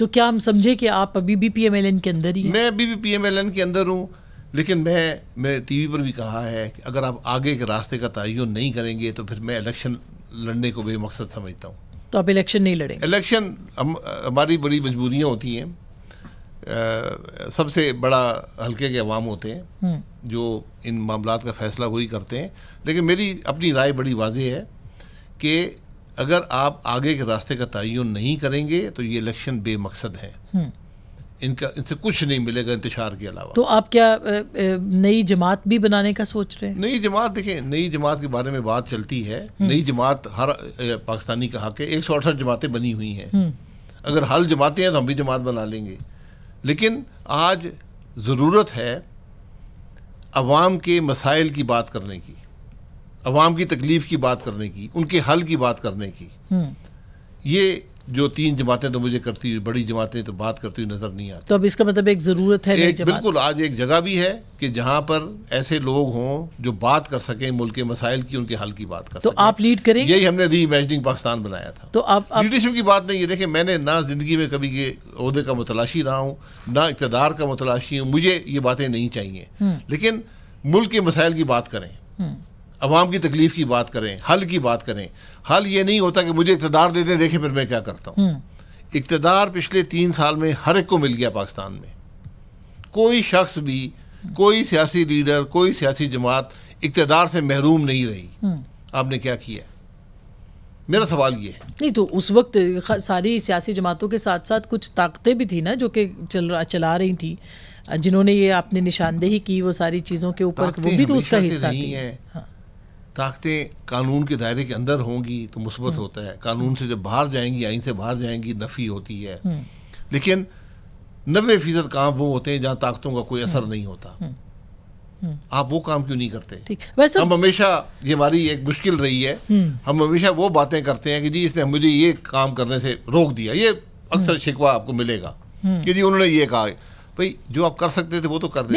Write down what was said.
तो क्या हम समझे कि आप अभी भी पी के अंदर ही मैं अभी भी पी के अंदर हूँ लेकिन मैं मैं टीवी पर भी कहा है कि अगर आप आगे के रास्ते का तयन नहीं करेंगे तो फिर मैं इलेक्शन लड़ने को बेमकसद समझता हूँ तो आप इलेक्शन नहीं लड़ेंगे इलेक्शन हम हमारी बड़ी मजबूरियाँ होती हैं सबसे बड़ा हल्के के अवाम होते हैं हम्म। जो इन मामला का फैसला वही करते हैं लेकिन मेरी अपनी राय बड़ी वाजह है कि अगर आप आगे के रास्ते का तयन नहीं करेंगे तो ये इलेक्शन बेमकसद हैं हम्म। इनका इनसे कुछ नहीं मिलेगा इंतजार के अलावा तो आप क्या नई जमात भी बनाने का सोच रहे हैं नई जमात देखें नई जमात के बारे में बात चलती है हम्म। नई जमात हर पाकिस्तानी का हक है एक सौ अड़सठ जमातें बनी हुई हैं हम्म। अगर हल जमातें हैं तो हम भी जमात बना लेंगे लेकिन आज ज़रूरत है अवाम के मसाइल की बात करने की अवाम की तकलीफ की बात करने की उनके हल की बात करने की हम्म। ये जो तीन जमातें तो मुझे करती हुई बड़ी जमातें तो बात करती हुई नज़र नहीं आती तो अब इसका मतलब एक ज़रूरत है एक बिल्कुल आज एक जगह भी है कि जहाँ पर ऐसे लोग हों जो बात कर सकें मुल्क के मसाइल की उनके हल की बात कर तो आप लीड करें यही हमने री इमेजनिंग पाकिस्तान बनाया था तो आप, आप लीडरशिप की बात नहीं है देखें मैंने ना ज़िंदगी में कभी ये अहदे का मुतलाशी रहा हूँ ना इकतदार का मुतलाशी हूँ मुझे ये बातें नहीं चाहिए हम्म। लेकिन मुल्क के मसाइल की बात करें हम्म। अवाम की तकलीफ की बात करें हल की बात करें हल ये नहीं होता कि मुझे इकतदार दे दें देखें फिर मैं क्या करता हूँ हम्म। इकतदार पिछले तीन साल में हर एक को मिल गया पाकिस्तान में कोई शख्स भी कोई सियासी लीडर कोई सियासी जमात इकतदार से महरूम नहीं रही हम्म। आपने क्या किया मेरा सवाल ये है नहीं तो उस वक्त सारी सियासी जमातों के साथ साथ कुछ ताकतें भी थी ना जो कि चल चला रही थी जिन्होंने ये आपने निशानदेही की वो सारी चीज़ों के ऊपर वो भी तो उसका हिस्सा नहीं है हाँ। ताकतें कानून के दायरे के अंदर होंगी तो मुस्बत हम्म। होता है कानून से जब बाहर जाएंगी आइन से बाहर जाएंगी नफ़ी होती है हम्म। लेकिन नबे फीसद काम वो होते हैं जहाँ ताकतों का कोई असर हम्म। नहीं होता आप वो काम क्यों नहीं करते वैसे हम हमेशा ये हमारी एक मुश्किल रही है हम हमेशा वो बातें करते हैं कि जी इसने मुझे ये काम करने से रोक दिया ये अक्सर शिकवा आपको मिलेगा कि जी उन्होंने ये कहा भाई जो आप कर सकते थे वो तो कर दे